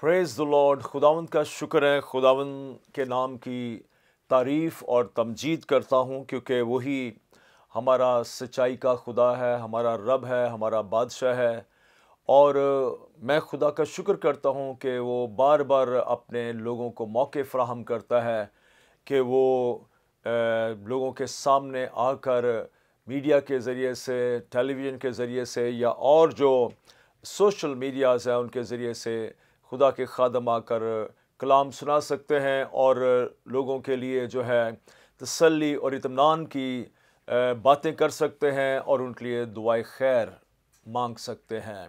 praise the Lord खुदावन का शुक्र है खुदावन के नाम की तारीफ़ और तमजीद करता हूँ क्योंकि वही हमारा सच्चाई का खुदा है हमारा रब है हमारा बादशाह है और मैं खुदा का शुक्र करता हूँ कि वो बार बार अपने लोगों को मौके फ्राहम करता है कि वो लोगों के सामने आकर मीडिया के ज़रिए से टेलीविज़न के ज़रिए से या और जो सोशल मीडियाज़ हैं उनके ज़रिए से खुदा के खादम आकर कलाम सुना सकते हैं और लोगों के लिए जो है तसली और इतमान की बातें कर सकते हैं और उनके लिए दुआ खैर मांग सकते हैं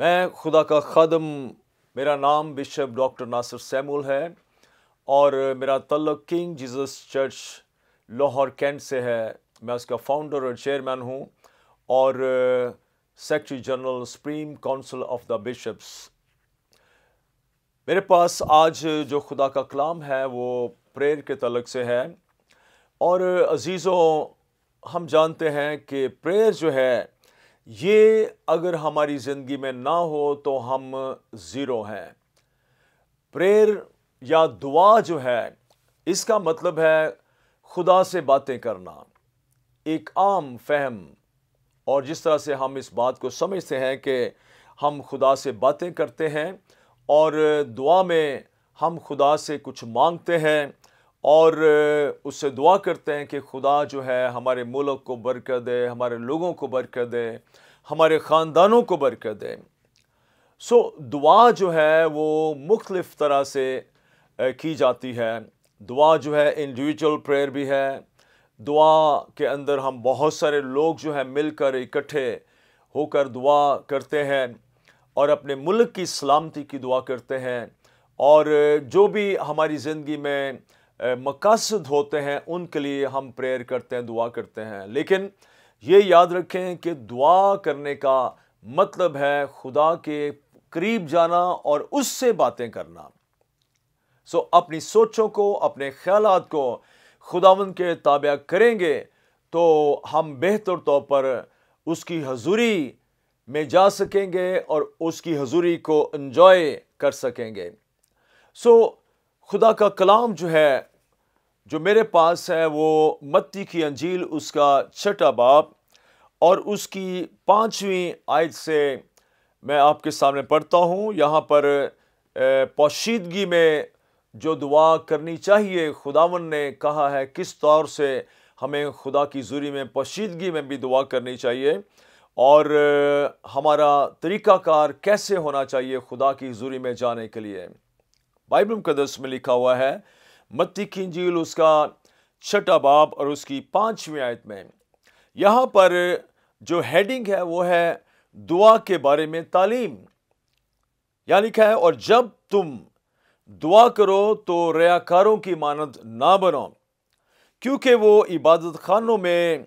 मैं खुदा का खदम मेरा नाम बिशप डॉक्टर नासिर सैमुल है और मेरा तल्लक king Jesus church Lahore Cantt से है मैं उसका फाउंडर और चेयरमैन हूँ और secretary general supreme council of the bishops मेरे पास आज जो खुदा का कलाम है वो प्रेयर के तलक से है और अज़ीज़ों हम जानते हैं कि प्रेयर जो है ये अगर हमारी ज़िंदगी में ना हो तो हम ज़ीरो हैं प्रेयर या दुआ जो है इसका मतलब है खुदा से बातें करना एक आम फहम और जिस तरह से हम इस बात को समझते हैं कि हम खुदा से बातें करते हैं और दुआ में हम खुदा से कुछ मांगते हैं और उससे दुआ करते हैं कि खुदा जो है हमारे मुल्क को बरकत दे हमारे लोगों को बरकत दे हमारे ख़ानदानों को बरकत दे सो दुआ जो है वो मुख्तलिफ़ तरह से की जाती है दुआ जो है इंडिविजुअल प्रेयर भी है दुआ के अंदर हम बहुत सारे लोग जो है मिलकर इकट्ठे होकर दुआ करते हैं और अपने मुल्क की सलामती की दुआ करते हैं और जो भी हमारी ज़िंदगी में मकसद होते हैं उनके लिए हम प्रेयर करते हैं दुआ करते हैं लेकिन ये याद रखें कि दुआ करने का मतलब है खुदा के करीब जाना और उससे बातें करना सो अपनी सोचों को अपने ख्याल को खुदावन के ताबा करेंगे तो हम बेहतर तौर पर उसकी हजूरी में जा सकेंगे और उसकी हजूरी को इन्जॉय कर सकेंगे सो so, खुदा का कलाम जो है जो मेरे पास है वो मत्ती की अंजील उसका छठा बाप और उसकी पाँचवीं आयत से मैं आपके सामने पढ़ता हूँ यहाँ पर पोशीदगी में जो दुआ करनी चाहिए खुदावन ने कहा है किस तौर से हमें खुदा की जूरी में पोशीदगी में भी दुआ करनी चाहिए और हमारा तरीक़ाकार कैसे होना चाहिए खुदा की हजूरी में जाने के लिए बाइबल मुकदस में लिखा हुआ है मत्ती की झील उसका छठा बाब और उसकी पाँचवीं आयत में यहाँ पर जो हेडिंग है वो है दुआ के बारे में तालीम या लिखा है और जब तुम दुआ करो तो रयाकारों की मानद ना बनो क्योंकि वो इबादत खानों में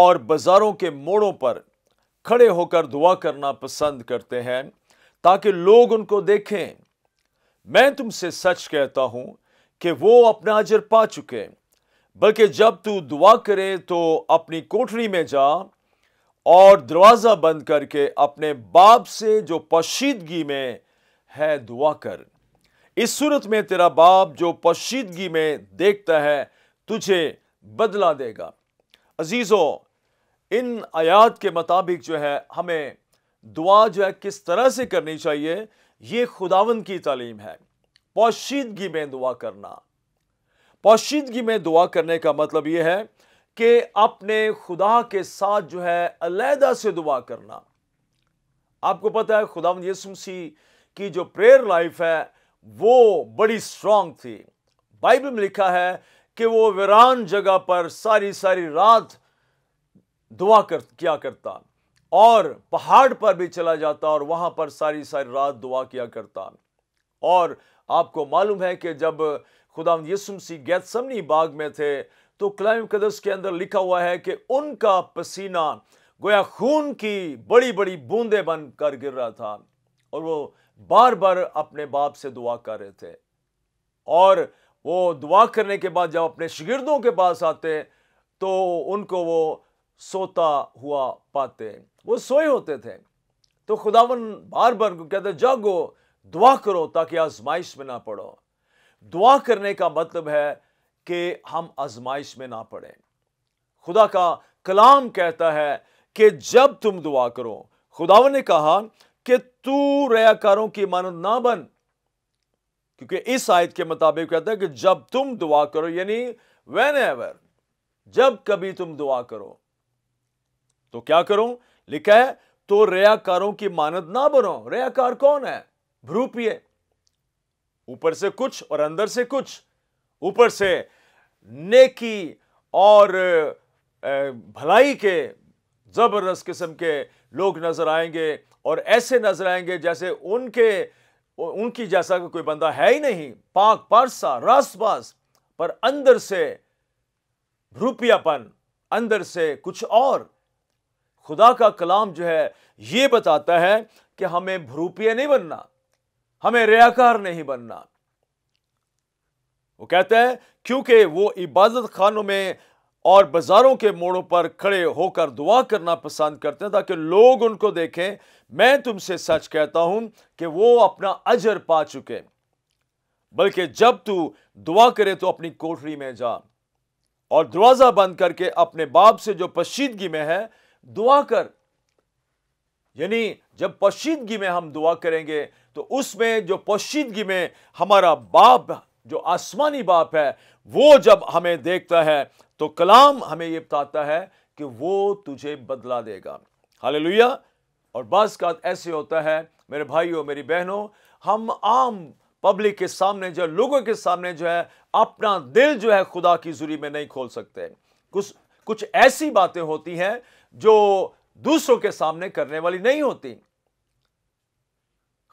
और बाज़ारों के मोड़ों पर खड़े होकर दुआ करना पसंद करते हैं ताकि लोग उनको देखें मैं तुमसे सच कहता हूं कि वो अपना अजर पा चुके बल्कि जब तू दुआ करे तो अपनी कोठरी में जा और दरवाज़ा बंद करके अपने बाप से जो पशीदगी में है दुआ कर इस सूरत में तेरा बाप जो पशीदगी में देखता है तुझे बदला देगा अजीज़ों इन आयात के मुताबिक जो है हमें दुआ जो है किस तरह से करनी चाहिए यह खुदावन की तालीम है पोशीदगी में दुआ करना पोशीदगी में दुआ करने का मतलब यह है कि अपने खुदा के साथ जो है अलहदा से दुआ करना आपको पता है खुदावन यसुम सी की जो प्रेयर लाइफ है वो बड़ी स्ट्रांग थी बाइबल में लिखा है कि वो वीरान जगह पर सारी सारी रात दुआ कर किया करता और पहाड़ पर भी चला जाता और वहाँ पर सारी सारी रात दुआ किया करता और आपको मालूम है कि जब खुदा यसुम सी गैतसमनी बाग में थे तो कलाम कदस के अंदर लिखा हुआ है कि उनका पसीना गोया खून की बड़ी बड़ी बूंदें बन कर गिर रहा था और वो बार बार अपने बाप से दुआ कर रहे थे और वो दुआ करने के बाद जब अपने शगिर्दों के पास आते तो उनको वो सोता हुआ पाते वो सोए होते थे तो खुदावन बार बार को कहते जागो दुआ करो ताकि आजमाइश में ना पड़ो दुआ करने का मतलब है कि हम आजमाइश में ना पड़े खुदा का कलाम कहता है कि जब तुम दुआ करो खुदावन ने कहा कि तू रयाकारों की मानद ना बन क्योंकि इस आयत के मुताबिक कहता है कि जब तुम दुआ करो यानी वेन एवर जब कभी तुम दुआ करो तो क्या करूं लिखा है तो रयाकारों की मानद ना बनो रयाकार कौन है भ्रूपीय ऊपर से कुछ और अंदर से कुछ ऊपर से नेकी और भलाई के जबरदस्त किस्म के लोग नजर आएंगे और ऐसे नजर आएंगे जैसे उनके उनकी जैसा कोई बंदा है ही नहीं पाक पारसा रास बास पर अंदर से रूपियापन अंदर से कुछ और खुदा का कलाम जो है ये बताता है कि हमें भरूपिया नहीं बनना हमें रियाकार नहीं बनना वो कहता है क्योंकि वो इबादत खानों में और बाज़ारों के मोड़ों पर खड़े होकर दुआ करना पसंद करते हैं ताकि लोग उनको देखें मैं तुमसे सच कहता हूं कि वो अपना अजर पा चुके बल्कि जब तू दुआ करे तो अपनी कोठरी में जा और दरवाज़ा बंद करके अपने बाप से जो पश्चिदगी में है दुआ कर यानी जब पोशीदगी में हम दुआ करेंगे तो उसमें जो पोशीदगी में हमारा बाप जो आसमानी बाप है वो जब हमें देखता है तो कलाम हमें यह बताता है कि वो तुझे बदला देगा हालेलुया और बाज़ का ऐसे होता है मेरे भाइयों मेरी बहनों हम आम पब्लिक के सामने जो लोगों के सामने जो है अपना दिल जो है खुदा की जुरी में नहीं खोल सकते कुछ कुछ ऐसी बातें होती हैं जो दूसरों के सामने करने वाली नहीं होती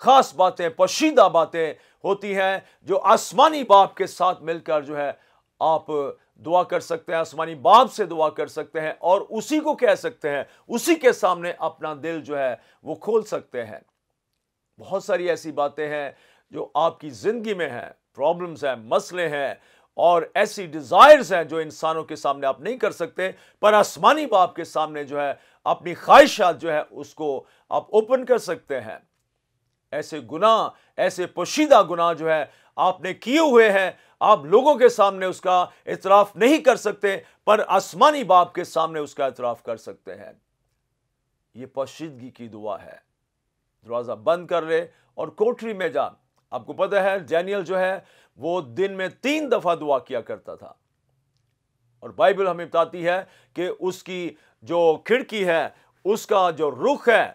खास बातें पशीदा बातें होती हैं जो आसमानी बाप के साथ मिलकर जो है आप दुआ कर सकते हैं आसमानी बाप से दुआ कर सकते हैं और उसी को कह सकते हैं उसी के सामने अपना दिल जो है वो खोल सकते हैं बहुत सारी ऐसी बातें हैं जो आपकी ज़िंदगी में हैं प्रॉब्लम्स हैं मसले हैं और ऐसी डिज़ायर्स हैं जो इंसानों के सामने आप नहीं कर सकते पर आसमानी बाप के सामने जो है अपनी ख्वाहिशात जो है उसको आप ओपन कर सकते हैं ऐसे गुनाह ऐसे पोशीदा गुनाह जो है आपने किए हुए हैं आप लोगों के सामने उसका इतराफ़ नहीं कर सकते पर आसमानी बाप के सामने उसका इतराफ़ कर सकते हैं ये पोशीदगी की दुआ है दरवाज़ा बंद कर ले और कोठरी में जा आपको पता है डैनियल जो है वो दिन में तीन दफ़ा दुआ किया करता था और बाइबल हमें बताती है कि उसकी जो खिड़की है उसका जो रुख है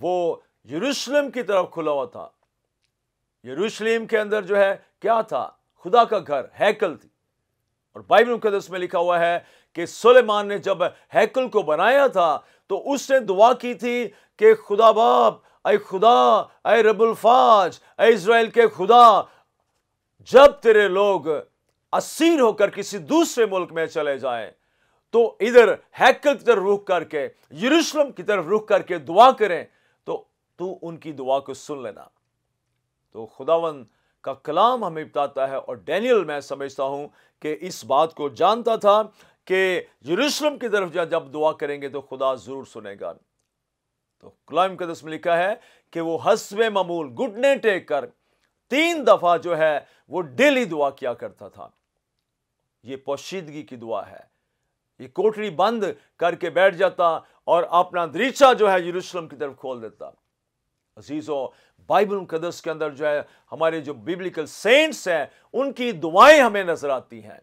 वो यरूशलेम की तरफ खुला हुआ था यरूशलेम के अंदर जो है क्या था खुदा का घर हैकल थी और बाइबल मुकदस में लिखा हुआ है कि सुलेमान ने जब हैकल को बनाया था तो उसने दुआ की थी कि खुदा बाप अय खुदा अय रबुल्फाज अय के खुदा जब तेरे लोग असीर होकर किसी दूसरे मुल्क में चले जाएं तो इधर हैकल की तरफ रुख करके यरूशलेम की तरफ रुख करके दुआ करें तो तू उनकी दुआ को सुन लेना तो खुदावन का कलाम हमें बताता है और डैनियल मैं समझता हूं कि इस बात को जानता था कि यरूशलेम की तरफ जब दुआ करेंगे तो खुदा ज़रूर सुनेगा तो कलाम कदस में लिखा है कि वो हसब ममूल गुडने टेक कर तीन दफा जो है वो डेली दुआ किया करता था ये पोशीदगी की दुआ है ये कोठरी बंद करके बैठ जाता और अपना दरीचा जो है यरूशलेम की तरफ खोल देता अजीज़ों बाइबल मुकदस के अंदर जो है हमारे जो बिब्लिकल सेंट्स हैं उनकी दुआएं हमें नजर आती हैं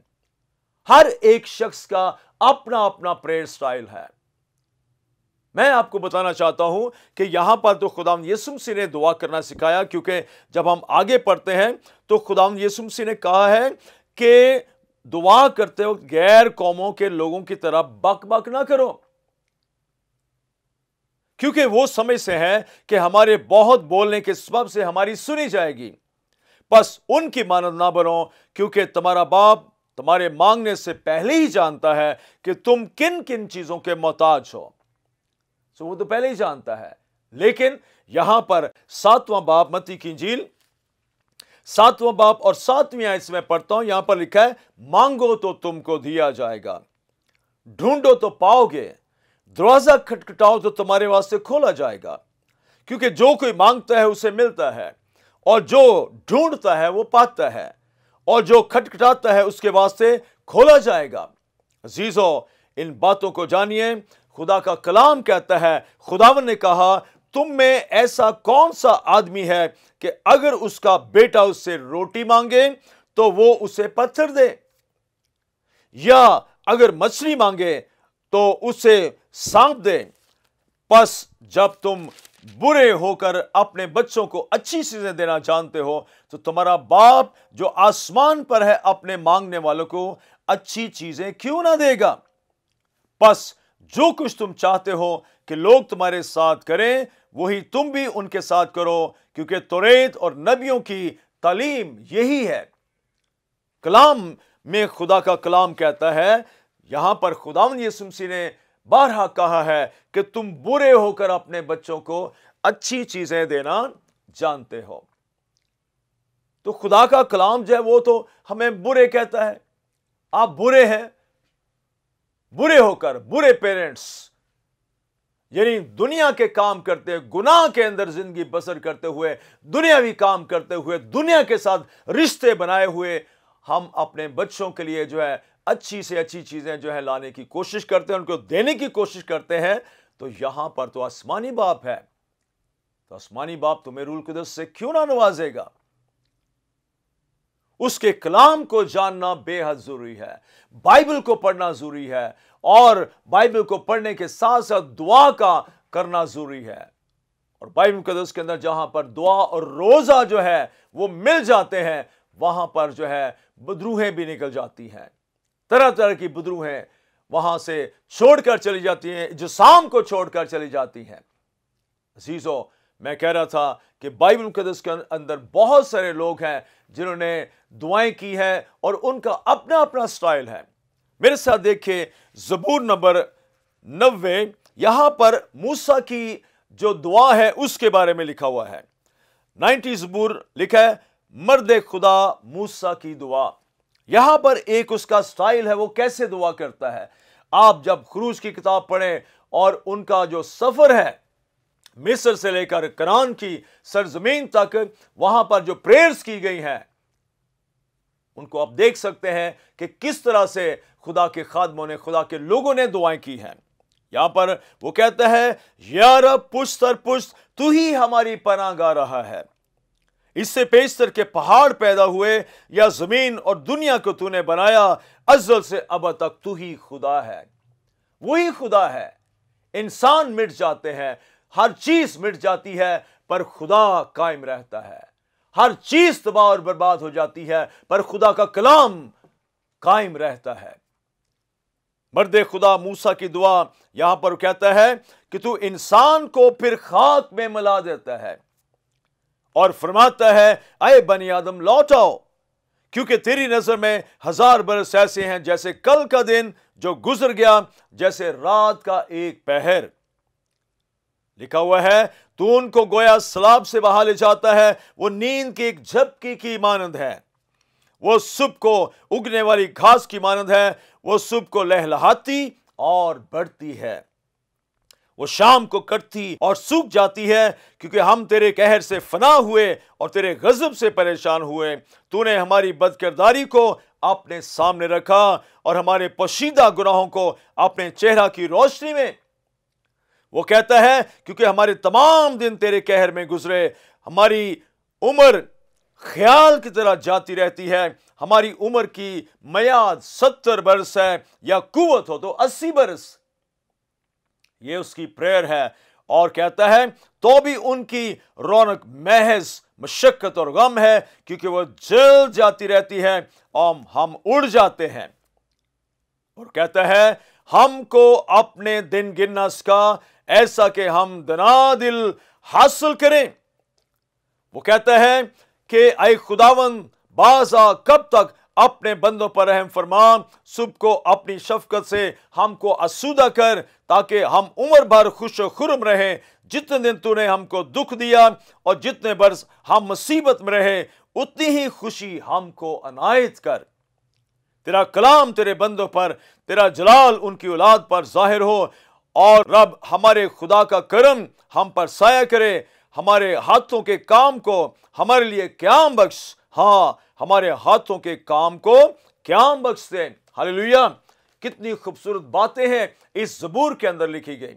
हर एक शख्स का अपना अपना प्रेयर स्टाइल है मैं आपको बताना चाहता हूं कि यहां पर तो खुदाम यसुम सी ने दुआ करना सिखाया क्योंकि जब हम आगे पढ़ते हैं तो खुदाम यसुम सी ने कहा है कि दुआ करते वक्त गैर कौमों के लोगों की तरह बक बक ना करो क्योंकि वो समय से है कि हमारे बहुत बोलने के सबब से हमारी सुनी जाएगी बस उनकी मानद ना बनो क्योंकि तुम्हारा बाप तुम्हारे मांगने से पहले ही जानता है कि तुम किन किन चीज़ों के मोहताज हो सो वो तो पहले ही जानता है लेकिन यहां पर सातवां बाप मती की झील सातवां बाप और सातवीं आयत में पढ़ता हूं यहां पर लिखा है मांगो तो तुमको दिया जाएगा ढूंढो तो पाओगे दरवाजा खटखटाओ तो तुम्हारे वास्ते खोला जाएगा क्योंकि जो कोई मांगता है उसे मिलता है और जो ढूंढता है वो पाता है और जो खटखटाता है उसके वास्ते खोला जाएगा अजीजों इन बातों को जानिए खुदा का कलाम कहता है खुदावन ने कहा तुम में ऐसा कौन सा आदमी है कि अगर उसका बेटा उससे रोटी मांगे तो वो उसे पत्थर दे या अगर मछली मांगे तो उसे सांप दे बस जब तुम बुरे होकर अपने बच्चों को अच्छी चीजें देना जानते हो तो तुम्हारा बाप जो आसमान पर है अपने मांगने वालों को अच्छी चीजें क्यों ना देगा बस जो कुछ तुम चाहते हो कि लोग तुम्हारे साथ करें वही तुम भी उनके साथ करो क्योंकि तुरेत और नबियों की तालीम यही है कलाम में खुदा का कलाम कहता है यहां पर खुदावन यसुमसी ने बारहा कहा है कि तुम बुरे होकर अपने बच्चों को अच्छी चीजें देना जानते हो तो खुदा का कलाम जो है वो तो हमें बुरे कहता है आप बुरे हैं बुरे होकर बुरे पेरेंट्स यानी दुनिया के काम करते गुनाह के अंदर जिंदगी बसर करते हुए दुनियावी काम करते हुए दुनिया के साथ रिश्ते बनाए हुए हम अपने बच्चों के लिए जो है अच्छी से अच्छी चीज़ें जो है लाने की कोशिश करते हैं उनको देने की कोशिश करते हैं तो यहां पर तो आसमानी बाप है तो आसमानी बाप तुम्हें रूल कदस से क्यों ना नवाजेगा उसके कलाम को जानना बेहद ज़रूरी है बाइबल को पढ़ना ज़रूरी है और बाइबल को पढ़ने के साथ साथ दुआ का करना ज़रूरी है और बाइबल मुकदस के अंदर जहाँ पर दुआ और रोज़ा जो है वो मिल जाते हैं वहां पर जो है बदरूहें भी निकल जाती हैं तरह तरह की बदरूहें वहां से छोड़कर चली जाती हैं जो शाम को छोड़कर चली जाती हैं अजीज़ों मैं कह रहा था कि बाइबल मुकदस के अंदर बहुत सारे लोग हैं जिन्होंने दुआएं की है और उनका अपना अपना स्टाइल है मेरे साथ देखिए जबूर नंबर नब्बे यहां पर मूसा की जो दुआ है उसके बारे में लिखा हुआ है नाइन्टी जबूर लिखा है मर्द खुदा मूसा की दुआ यहां पर एक उसका स्टाइल है वो कैसे दुआ करता है आप जब खरूज की किताब पढ़ें और उनका जो सफ़र है मिस्र से लेकर करान की सरजमीन तक वहां पर जो प्रेयर्स की गई हैं उनको आप देख सकते हैं कि किस तरह से खुदा के खादमों ने खुदा के लोगों ने दुआएं की हैं यहां पर वो कहते हैं यार पुश्त पुश्त तू ही हमारी पना गा रहा है इससे पेशतर के पहाड़ पैदा हुए या जमीन और दुनिया को तूने बनाया अजल से अब तक तू ही खुदा है वही खुदा है इंसान मिट जाते हैं हर चीज मिट जाती है पर खुदा कायम रहता है हर चीज तबाह और बर्बाद हो जाती है पर खुदा का कलाम कायम रहता है मर्द खुदा मूसा की दुआ यहां पर कहता है कि तू इंसान को फिर खाक में मिला देता है और फरमाता है अय बनी आदम लौट आओ क्योंकि तेरी नजर में हजार बरस ऐसे हैं जैसे कल का दिन जो गुजर गया जैसे रात का एक पहर लिखा हुआ है तू उनको गोया सलाब से बहा ले जाता है वो नींद की एक झपकी की मानंद है वो सुबह को उगने वाली घास की मानंद है वो सुबह को लहलहाती और बढ़ती है वो शाम को कटती और सूख जाती है क्योंकि हम तेरे कहर से फना हुए और तेरे गजब से परेशान हुए तूने हमारी बदकिरदारी को अपने सामने रखा और हमारे पोशीदा गुनाहों को अपने चेहरा की रोशनी में वो कहता है क्योंकि हमारे तमाम दिन तेरे कहर में गुजरे हमारी उम्र ख्याल की तरह जाती रहती है हमारी उम्र की मयाद सत्तर बरस है या कुत हो तो अस्सी बरस ये उसकी प्रेयर है और कहता है तो भी उनकी रौनक महज मशक्क़त और गम है क्योंकि वह जल जाती रहती है और हम उड़ जाते हैं और कहता है हमको अपने दिन गिनना का ऐसा कि हम दना दिल हासिल करें वो कहता है कि आए खुदावन बाजा कब तक अपने बंदों पर अहम फरमान सुबह को अपनी शफकत से हमको असुदा कर ताकि हम उम्र भर खुश खुरम रहें जितने दिन तूने हमको दुख दिया और जितने बरस हम मुसीबत में रहे उतनी ही खुशी हमको अनायत कर तेरा कलाम तेरे बंदों पर तेरा जलाल उनकी औलाद पर जाहिर हो और रब हमारे खुदा का करम हम पर साया करे हमारे हाथों के काम को हमारे लिए क्याम बख्श हाँ हमारे हाथों के काम को क्याम बख्श दे हालेलुया कितनी खूबसूरत बातें हैं इस जबूर के अंदर लिखी गई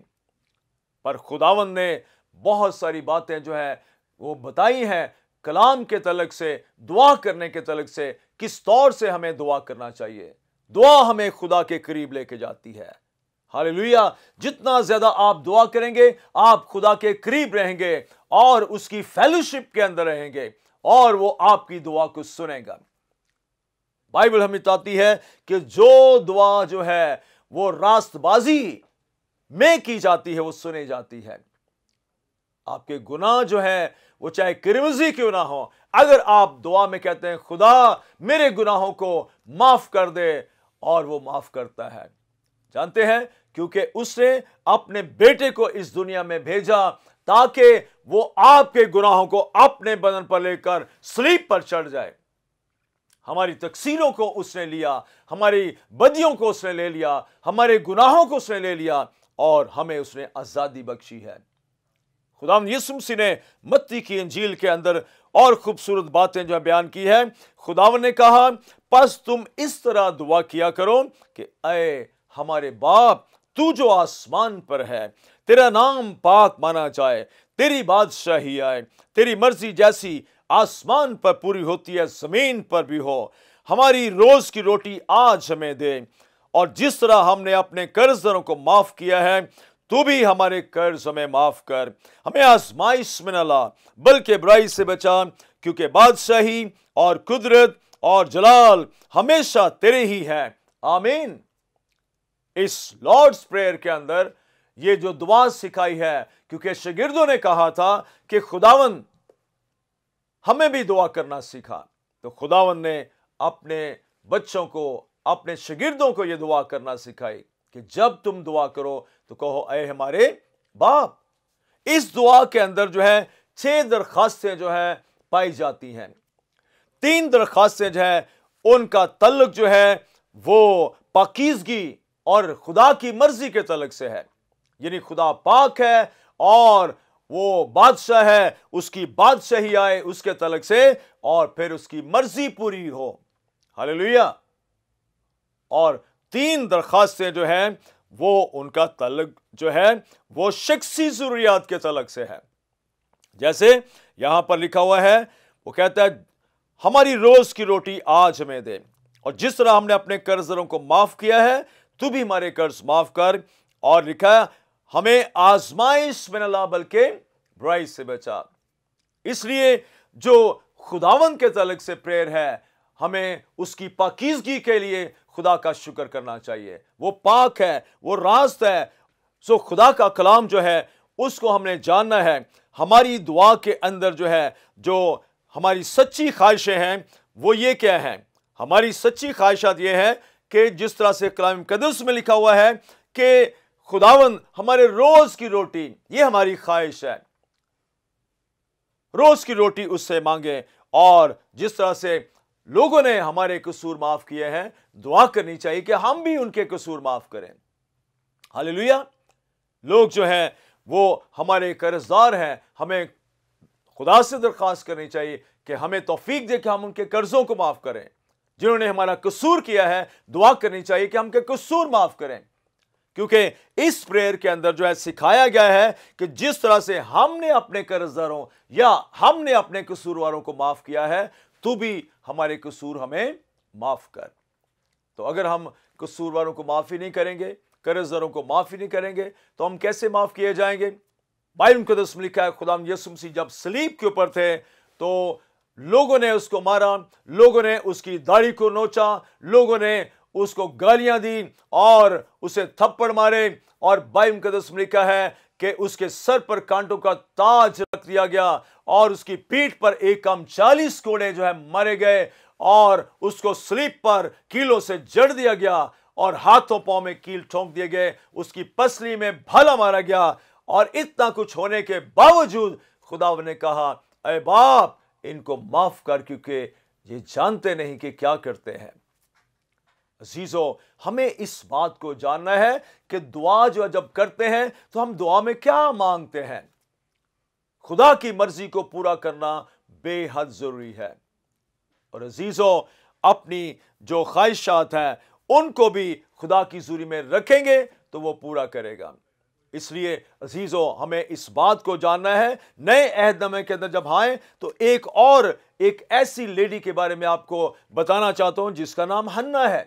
पर खुदावन ने बहुत सारी बातें जो है वो बताई हैं कलाम के तलक से दुआ करने के तलक से किस तौर से हमें दुआ करना चाहिए दुआ हमें खुदा के करीब लेके जाती है हालेलुया जितना ज़्यादा आप दुआ करेंगे आप खुदा के करीब रहेंगे और उसकी फेलोशिप के अंदर रहेंगे और वो आपकी दुआ को सुनेगा बाइबल हमें बताती है कि जो दुआ जो है वो रास्तबाजी में की जाती है वो सुने जाती है आपके गुनाह जो है वो चाहे क्रिमजी क्यों ना हो अगर आप दुआ में कहते हैं खुदा मेरे गुनाहों को माफ कर दे और वो माफ करता है जानते हैं क्योंकि उसने अपने बेटे को इस दुनिया में भेजा ताकि वो आपके गुनाहों को अपने बदन पर लेकर स्लीप पर चढ़ जाए हमारी तकसीरों को उसने लिया हमारी बदियों को उसने ले लिया हमारे गुनाहों को उसने ले लिया और हमें उसने आज़ादी बख्शी है खुदाम यसुमसी ने मत्ती की अंजील के अंदर और खूबसूरत बातें जो बयान की है खुदावन ने कहा बस तुम इस तरह दुआ किया करो कि अय हमारे बाप तू जो आसमान पर है तेरा नाम पाक माना जाए तेरी बादशाही आए तेरी मर्जी जैसी आसमान पर पूरी होती है ज़मीन पर भी हो हमारी रोज़ की रोटी आज हमें दे और जिस तरह हमने अपने कर्जदारों को माफ़ किया है तू भी हमारे कर्ज हमें माफ़ कर हमें आजमाइश में न ला बल्कि बुराई से बचा क्योंकि बादशाही और कुदरत और जलाल हमेशा तेरे ही है आमीन इस लॉर्ड्स प्रेयर के अंदर ये जो दुआ सिखाई है क्योंकि शगिर्दों ने कहा था कि खुदावन हमें भी दुआ करना सीखा तो खुदावन ने अपने बच्चों को अपने शगिर्दों को यह दुआ करना सिखाई कि जब तुम दुआ करो तो कहो अय हमारे बाप इस दुआ के अंदर जो है छह दरखास्तें जो है पाई जाती हैं तीन दरखास्तें जो है उनका तल्लक जो है वो पाकिजगी और खुदा की मर्जी के तलक से है यानी खुदा पाक है और वो बादशाह है उसकी बादशाही आए उसके तलक से और फिर उसकी मर्जी पूरी हो हालेलुया और तीन दरखास्तें जो हैं वो उनका तलक जो है वो शख्सी ज़रूरियात के तलक से है जैसे यहां पर लिखा हुआ है वो कहता है हमारी रोज़ की रोटी आज हमें दे और जिस तरह हमने अपने कर्जरों को माफ़ किया है तू भी हमारे कर्ज माफ कर और लिखा हमें आजमाइश में ना बल्कि बुराई से बचा इसलिए जो खुदावन के तलक से प्रेयर है हमें उसकी पाकिजगी के लिए खुदा का शुक्र करना चाहिए वो पाक है वो रास्त है सो खुदा का कलाम जो है उसको हमने जानना है हमारी दुआ के अंदर जो है जो हमारी सच्ची ख्वाहिशें हैं वो ये क्या हैं हमारी सच्ची ख्वाहिशात ये हैं कि जिस तरह से कलाम कदस में लिखा हुआ है कि खुदावन हमारे रोज की रोटी ये हमारी ख्वाहिश है रोज की रोटी उससे मांगे और जिस तरह से लोगों ने हमारे कसूर माफ किए हैं दुआ करनी चाहिए कि हम भी उनके कसूर माफ करें हालेलुया लोग जो हैं वो हमारे कर्जदार हैं हमें खुदा से दरख्वास्त करनी चाहिए कि हमें तोफीक दे कि हम उनके कर्जों को माफ करें जिन्होंने हमारा कसूर किया है दुआ करनी चाहिए कि हम के कसूर माफ करें क्योंकि इस प्रेयर के अंदर जो है सिखाया गया है कि जिस तरह से हमने अपने कर्जदारों या हमने अपने कसूरवारों को माफ किया है तू भी हमारे कसूर हमें माफ कर तो अगर हम कसूरवारों को माफी नहीं करेंगे कर्जदारों को माफ ही नहीं करेंगे तो हम कैसे माफ किए जाएंगे बाइबल को दस लिखा है खुदाम सिंह जब स्लीप के ऊपर थे तो लोगों ने उसको मारा लोगों ने उसकी दाढ़ी को नोचा लोगों ने उसको गालियां दी और उसे थप्पड़ मारे और बाई मुकदस में लिखा है कि उसके सर पर कांटों का ताज रख दिया गया और उसकी पीठ पर एक कम चालीस कोड़े जो है मारे गए और उसको स्लीप पर कीलों से जड़ दिया गया और हाथों पाँव में कील ठोंक दिए गए उसकी पसली में भला मारा गया और इतना कुछ होने के बावजूद खुदा ने कहा अरे बाप इनको माफ़ कर क्योंकि ये जानते नहीं कि क्या करते हैं अजीज़ों हमें इस बात को जानना है कि दुआ जो जब करते हैं तो हम दुआ में क्या मांगते हैं खुदा की मर्जी को पूरा करना बेहद ज़रूरी है और अजीज़ों अपनी जो ख्वाहिशात हैं उनको भी खुदा की जूरी में रखेंगे तो वो पूरा करेगा इसलिए अजीज़ों हमें इस बात को जानना है नए अहदमे के अंदर जब आए तो एक और एक ऐसी लेडी के बारे में आपको बताना चाहता हूं जिसका नाम हन्ना है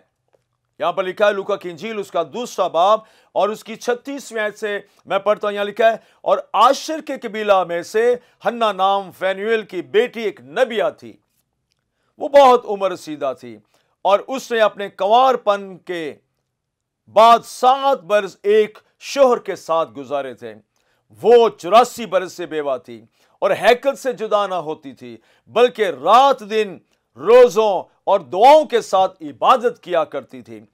यहां पर लिखा है लुका की इंजील उसका दूसरा बाब और उसकी छत्तीसवीं आयत से मैं पढ़ता हूं यहां लिखा है और आश्र के कबीला में से हन्ना नाम फैनुएल की बेटी एक नबिया थी वो बहुत उम्र सीधा थी और उसने अपने कंवारपन के बाद सात बरस एक शोहर के साथ गुजारे थे वो चौरासी बरस से बेवा थी और हैकल से जुदा ना होती थी बल्कि रात दिन रोज़ों और दुआओं के साथ इबादत किया करती थी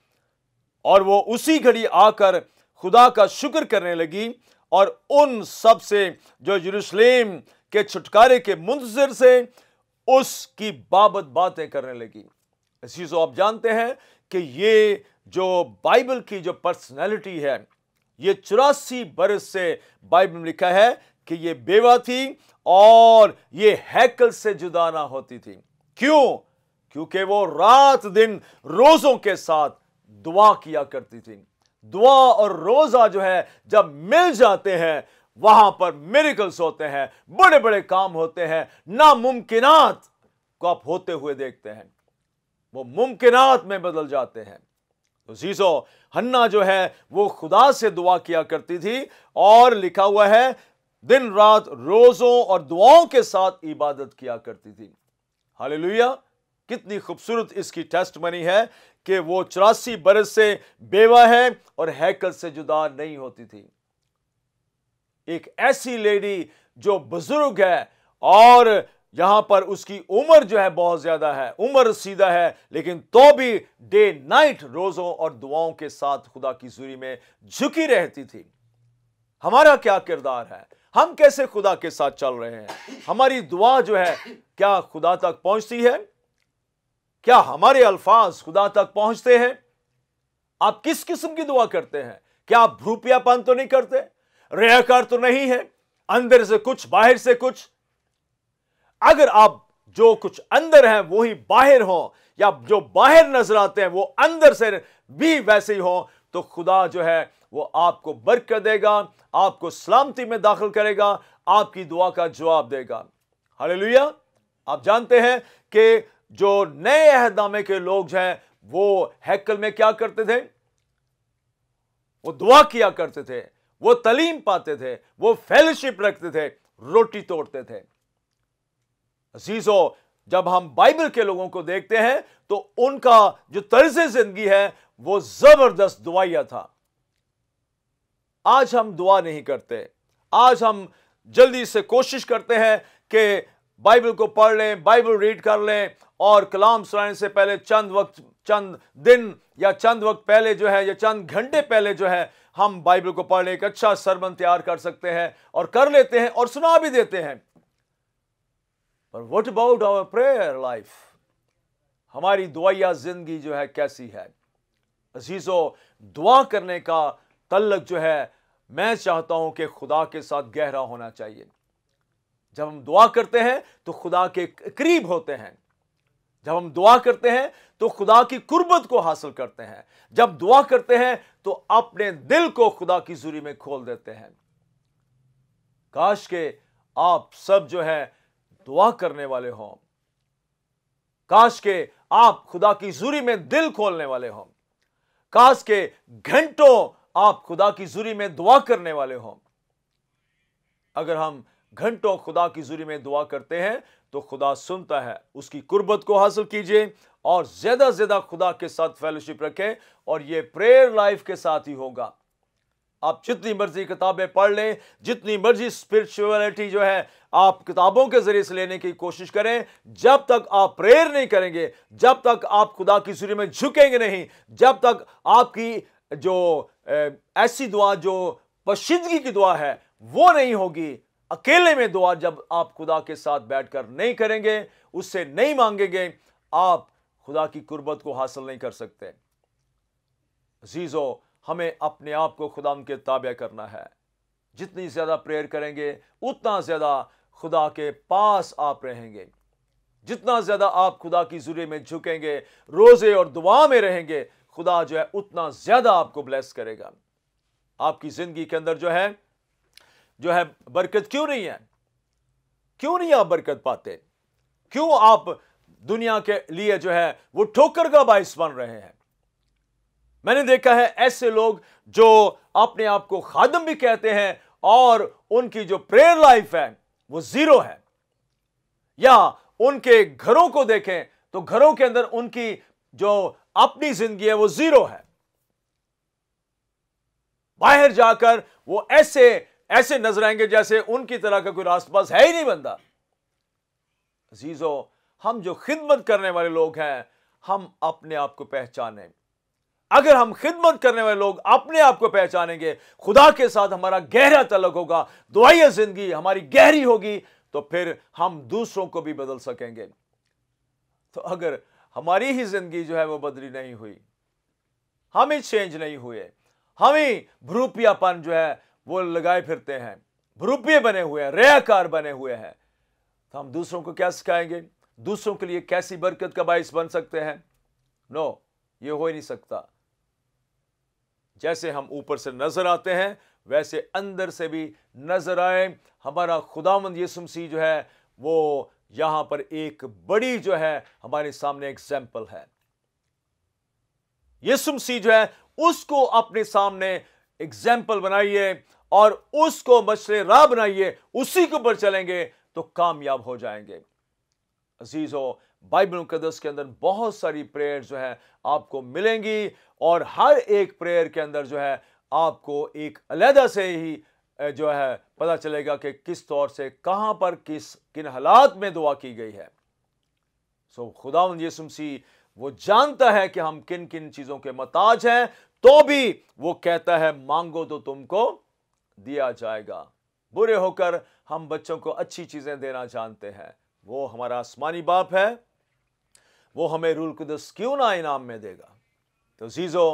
और वो उसी घड़ी आकर खुदा का शुक्र करने लगी और उन सब से जो यरूशलेम के छुटकारे के मुंतजर से उसकी बाबत बातें करने लगी इसी आप जानते हैं कि ये जो बाइबल की जो पर्सनैलिटी है ये चौरासी बरस से बाइबल में लिखा है कि ये बेवा थी और ये हैकल से जुदा ना होती थी क्यों क्योंकि वो रात दिन रोजों के साथ दुआ किया करती थी दुआ और रोजा जो है जब मिल जाते हैं वहां पर मेरिकल्स होते हैं बड़े बड़े काम होते हैं नामुमकिनात को आप होते हुए देखते हैं वो मुमकिनात में बदल जाते हैं तो जीसो हन्ना जो है वो खुदा से दुआ किया करती थी और लिखा हुआ है दिन रात रोज़ों और दुआओं के साथ इबादत किया करती थी हालेलुया कितनी खूबसूरत इसकी टेस्ट मनी है कि वो चौरासी बरस से बेवा है और हैकल से जुदा नहीं होती थी एक ऐसी लेडी जो बुजुर्ग है और यहां पर उसकी उम्र जो है बहुत ज्यादा है उम्र सीधा है लेकिन तो भी डे नाइट रोजों और दुआओं के साथ खुदा की जूरी में झुकी रहती थी हमारा क्या किरदार है हम कैसे खुदा के साथ चल रहे हैं हमारी दुआ जो है क्या खुदा तक पहुंचती है क्या हमारे अल्फाज खुदा तक पहुंचते हैं आप किस किस्म की दुआ करते हैं क्या आप भूपियापन तो नहीं करते रेहकार तो नहीं है अंदर से कुछ बाहर से कुछ अगर आप जो कुछ अंदर हैं वो ही बाहर हो या जो बाहर नजर आते हैं वो अंदर से भी वैसे ही हो तो खुदा जो है वो आपको बरकत देगा आपको सलामती में दाखिल करेगा आपकी दुआ का जवाब देगा हालेलुया आप जानते हैं कि जो नए अहदामे के लोग हैं वो हैकल में क्या करते थे वो दुआ किया करते थे वो तलीम पाते थे वो फेलोशिप रखते थे रोटी तोड़ते थे असीसो जब हम बाइबल के लोगों को देखते हैं तो उनका जो तर्ज जिंदगी है वो जबरदस्त दुआया था आज हम दुआ नहीं करते आज हम जल्दी से कोशिश करते हैं कि बाइबल को पढ़ लें बाइबल रीड कर लें और कलाम सुनाने से पहले चंद वक्त चंद दिन या चंद वक्त पहले जो है या चंद घंटे पहले जो है हम बाइबल को पढ़ लें एक अच्छा सरबन तैयार कर सकते हैं और कर लेते हैं और सुना भी देते हैं पर what about our prayer life हमारी दुआया ज़िंदगी जो है कैसी है अजीज़ो दुआ करने का तल्लक जो है मैं चाहता हूं कि खुदा के साथ गहरा होना चाहिए जब हम दुआ करते हैं तो खुदा के करीब होते हैं जब हम दुआ करते हैं तो खुदा की कुर्बत को हासिल करते हैं जब दुआ करते हैं तो अपने दिल को खुदा की जुरी में खोल देते हैं काश के आप सब जो है दुआ करने वाले हों काश के आप खुदा की जूरी में दिल खोलने वाले हों काश के घंटों आप खुदा की जूरी में दुआ करने वाले हों अगर हम घंटों खुदा की जूरी में दुआ करते हैं तो खुदा सुनता है उसकी कुर्बत को हासिल कीजिए और ज़्यादा से ज़्यादा खुदा के साथ फेलोशिप रखें और यह प्रेयर लाइफ के साथ ही होगा आप जितनी मर्जी किताबें पढ़ लें जितनी मर्जी स्पिरिचुअलिटी जो है आप किताबों के जरिए से लेने की कोशिश करें जब तक आप प्रेयर नहीं करेंगे जब तक आप खुदा की सूर्य में झुकेंगे नहीं जब तक आपकी जो ऐसी दुआ जो पशीदगी की दुआ है वो नहीं होगी अकेले में दुआ जब आप खुदा के साथ बैठकर नहीं करेंगे उससे नहीं मांगेंगे आप खुदा की कुर्बत को हासिल नहीं कर सकते अजीज़ो हमें अपने आप को खुदा के ताबे करना है जितनी ज़्यादा प्रेयर करेंगे उतना ज़्यादा खुदा के पास आप रहेंगे जितना ज़्यादा आप खुदा की जुरे में झुकेंगे रोज़े और दुआ में रहेंगे खुदा जो है उतना ज़्यादा आपको ब्लेस करेगा आपकी ज़िंदगी के अंदर जो है जो है बरकत क्यों नहीं है क्यों नहीं आप बरकत पाते क्यों आप दुनिया के लिए जो है वो ठोकर का बायस बन रहे हैं मैंने देखा है ऐसे लोग जो अपने आप को खादम भी कहते हैं और उनकी जो प्रेयर लाइफ है वो जीरो है या उनके घरों को देखें तो घरों के अंदर उनकी जो अपनी जिंदगी है वो जीरो है बाहर जाकर वो ऐसे ऐसे नजर आएंगे जैसे उनकी तरह का कोई पास है ही नहीं बंदा जीजो हम जो खिदमत करने वाले लोग हैं हम अपने आप को पहचाने अगर हम खिदमत करने वाले लोग अपने आप को पहचानेंगे खुदा के साथ हमारा गहरा तलक होगा दुआई जिंदगी हमारी गहरी होगी तो फिर हम दूसरों को भी बदल सकेंगे तो अगर हमारी ही जिंदगी जो है वो बदली नहीं हुई हम ही चेंज नहीं हुए हम ही भ्रूपियापन जो है वो लगाए फिरते हैं भ्रूपिय बने हुए हैं रेकार बने हुए हैं तो हम दूसरों को क्या सिखाएंगे दूसरों के लिए कैसी बरकत का बायस बन सकते हैं नो ये हो ही नहीं सकता जैसे हम ऊपर से नज़र आते हैं वैसे अंदर से भी नज़र आए हमारा खुदामंद यसु जो है वो यहां पर एक बड़ी जो है हमारे सामने एग्जाम्पल है यसुमसी जो है उसको अपने सामने एग्जाम्पल बनाइए और उसको मशरे राह बनाइए उसी के ऊपर चलेंगे तो कामयाब हो जाएंगे अजीज़ हो बाइबल मुकदस के अंदर बहुत सारी प्रेयर जो है आपको मिलेंगी और हर एक प्रेयर के अंदर जो है आपको एक अलहदा से ही जो है पता चलेगा कि किस तौर से कहां पर किस किन हालात में दुआ की गई है सो खुदा यसुमसी वो जानता है कि हम किन किन चीज़ों के मताज हैं तो भी वो कहता है मांगो तो तुमको दिया जाएगा बुरे होकर हम बच्चों को अच्छी चीज़ें देना जानते हैं वो हमारा आसमानी बाप है वो हमें रूल क्यों ना इनाम में देगा तो जीज़ो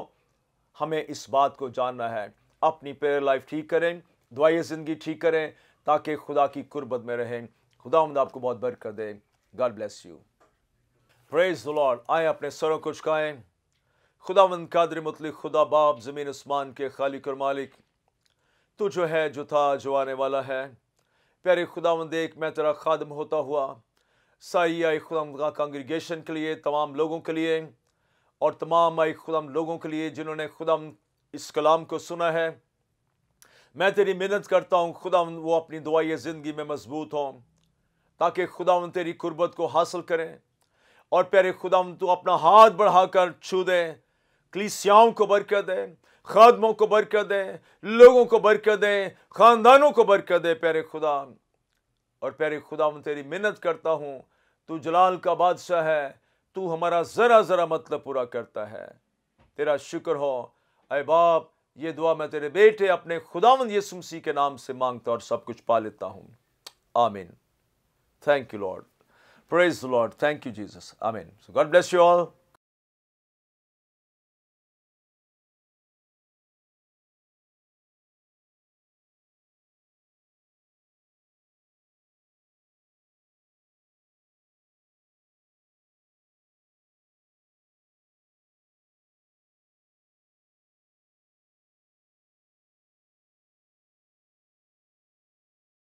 हमें इस बात को जानना है अपनी पेयर लाइफ ठीक करें दुआई ज़िंदगी ठीक करें ताकि खुदा की कुर्बत में रहें खुदा उमद आपको बहुत कर दे God bless you praise the Lord आए अपने सरों को चुकाएं खुदा मंद कादर मतलब खुदा बाप ज़मीन आसमान के खालिक और मालिक तू जो है जो था जो आने वाला है प्यारे खुदा मंद एक मैं तेरा खादम होता हुआ सही आई खुदा का कांग्रीगेशन के लिए तमाम लोगों के लिए और तमाम आई खुदम लोगों के लिए जिन्होंने खुदम इस कलाम को सुना है मैं तेरी मेहनत करता हूँ खुदा वो अपनी दुआई ज़िंदगी में मजबूत हों ताकि खुदा तेरी कुर्बत को हासिल करें और प्यारे खुदा तो अपना हाथ बढ़ा कर छू दें कलिसियाओं को बरकत दें खादमों को बरकत दें लोगों को बरकत दें ख़ानदानों को बरकत दें प्यारे खुदा और प्यारे खुदा तेरी मेहनत करता हूँ तू जलाल का बादशाह है तू हमारा ज़रा ज़रा मतलब पूरा करता है तेरा शुक्र हो अय बाप ये दुआ मैं तेरे बेटे अपने खुदावंद यसु के नाम से मांगता और सब कुछ पा लेता हूँ आमीन thank you Lord praise Lord thank you Jesus आमीन so God bless you all